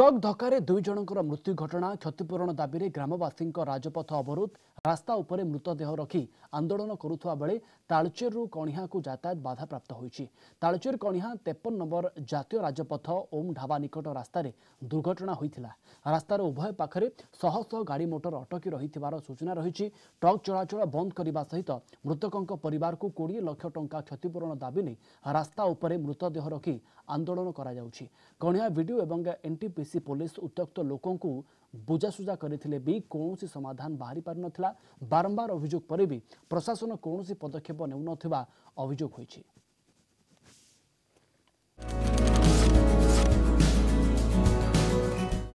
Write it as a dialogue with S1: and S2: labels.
S1: truck ଧକ୍କାରେ ଦୁଇ ଜଣଙ୍କର ମୃତ୍ୟୁ ଘଟଣା କ୍ଷତିପୂରଣ ଦାବିରେ ଗ୍ରାମବାସୀଙ୍କ ରାଜପଥ ଅବରୋଧ ରାସ୍ତା ଉପରେ ମୃତଦେହ ରଖି ଆନ୍ଦୋଳନ କରୁଥିବା ବେଳେ ତାଳଚେରରୁ କଣିହାଁକୁ ଯାତାୟାତ ବାଧାପ୍ରାପ୍ତ ହୋଇଛି ତାଳଚେର କଣିହାଁ ତେପନ ନମ୍ବର ଜାତୀୟ ରାଜପଥ ଓମ୍ ଢାବା ନିକଟ ରାସ୍ତାରେ ଦୁର୍ଘଟଣା ହୋଇଥିଲା ରାସ୍ତାର ଉଭୟ ପାଖରେ ଶହ ଶହ ଗାଡ଼ି ମୋଟର ଅଟକି ରହିଥିବାର ସୂଚନା ରହିଛି ଟ୍ରକ୍ ଚଳାଚଳ ବନ୍ଦ କରିବା ସହିତ ମୃତକଙ୍କ ପରିବାରକୁ କୋଡ଼ିଏ ଲକ୍ଷ ଟଙ୍କା କ୍ଷତିପୂରଣ ଦାବି ନେଇ ରାସ୍ତା ଉପରେ ମୃତଦେହ ରଖି ଆନ୍ଦୋଳନ କରାଯାଉଛି କଣିହାଁ ଭିଡ଼ିଓ ଏବଂ ଏନ୍ଟିପିସି ଡିସି ପୋଲିସ ଉତ୍ତ୍ୟକ୍ତ ଲୋକଙ୍କୁ ବୁଝାସୁଝା କରିଥିଲେ ବି କୌଣସି ସମାଧାନ ବାହାରି ପାରିନଥିଲା ବାରମ୍ବାର ଅଭିଯୋଗ ପରେ ବି ପ୍ରଶାସନ କୌଣସି ପଦକ୍ଷେପ ନେଉନଥିବା ଅଭିଯୋଗ ହୋଇଛି